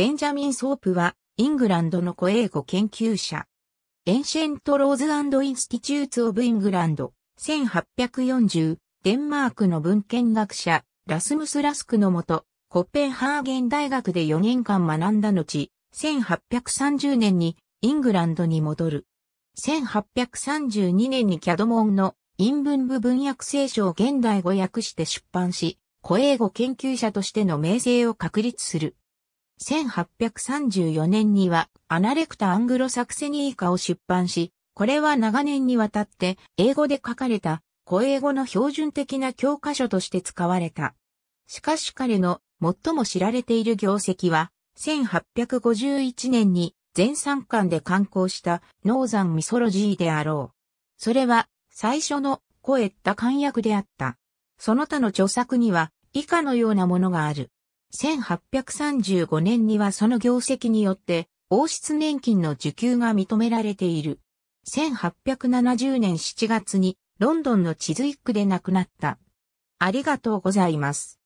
ベンジャミン・ソープは、イングランドの古英語研究者。エンシェント・ローズ・アンド・インスティチューツ・オブ・イングランド、1840、デンマークの文献学者、ラスムス・ラスクのもと、コッペンハーゲン大学で4年間学んだ後、1830年にイングランドに戻る。1832年にキャドモンの陰文部文訳聖書を現代語訳して出版し、古英語研究者としての名声を確立する。1834年にはアナレクタ・アングロ・サクセニーカを出版し、これは長年にわたって英語で書かれた古英語の標準的な教科書として使われた。しかし彼の最も知られている業績は、1851年に全三巻で刊行したノーザンミソロジーであろう。それは最初の超えた漢訳であった。その他の著作には以下のようなものがある。1835年にはその業績によって王室年金の受給が認められている。1870年7月にロンドンのチズイックで亡くなった。ありがとうございます。